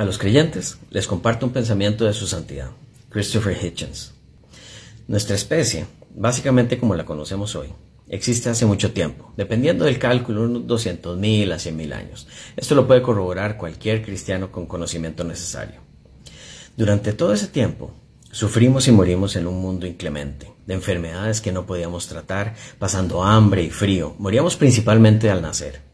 A los creyentes les comparto un pensamiento de su santidad, Christopher Hitchens. Nuestra especie, básicamente como la conocemos hoy, existe hace mucho tiempo, dependiendo del cálculo, unos 200.000 a 100.000 años. Esto lo puede corroborar cualquier cristiano con conocimiento necesario. Durante todo ese tiempo, sufrimos y morimos en un mundo inclemente, de enfermedades que no podíamos tratar, pasando hambre y frío. Moríamos principalmente al nacer.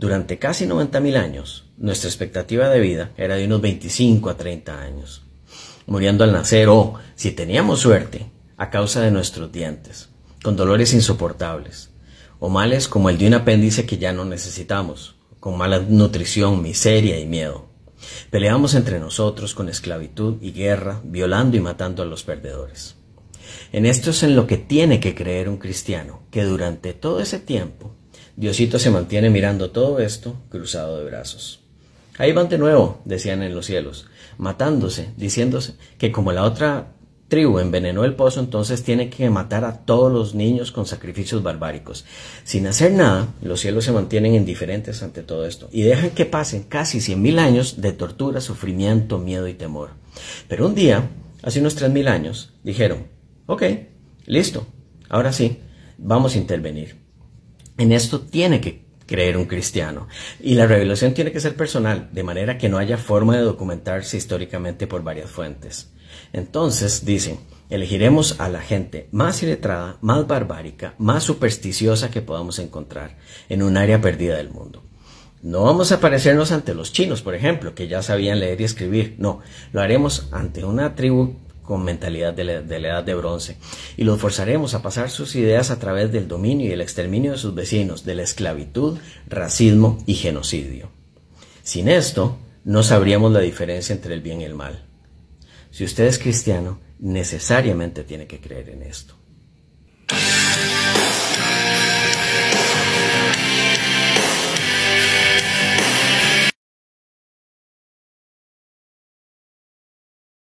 Durante casi 90.000 años, nuestra expectativa de vida era de unos 25 a 30 años, muriendo al nacer o, si teníamos suerte, a causa de nuestros dientes, con dolores insoportables, o males como el de un apéndice que ya no necesitamos, con mala nutrición, miseria y miedo. Peleamos entre nosotros con esclavitud y guerra, violando y matando a los perdedores. En esto es en lo que tiene que creer un cristiano, que durante todo ese tiempo Diosito se mantiene mirando todo esto cruzado de brazos. Ahí van de nuevo, decían en los cielos, matándose, diciéndose que como la otra tribu envenenó el pozo, entonces tiene que matar a todos los niños con sacrificios barbáricos. Sin hacer nada, los cielos se mantienen indiferentes ante todo esto y dejan que pasen casi cien mil años de tortura, sufrimiento, miedo y temor. Pero un día, hace unos tres mil años, dijeron, ok, listo, ahora sí, vamos a intervenir. En esto tiene que creer un cristiano. Y la revelación tiene que ser personal, de manera que no haya forma de documentarse históricamente por varias fuentes. Entonces, dicen, elegiremos a la gente más iletrada, más barbárica, más supersticiosa que podamos encontrar en un área perdida del mundo. No vamos a parecernos ante los chinos, por ejemplo, que ya sabían leer y escribir. No, lo haremos ante una tribu con mentalidad de la, edad de bronce, y los forzaremos a pasar sus ideas a través del dominio y el exterminio de sus vecinos, de la esclavitud, racismo y genocidio. Sin esto, no sabríamos la diferencia entre el bien y el mal. Si usted es cristiano, necesariamente tiene que creer en esto.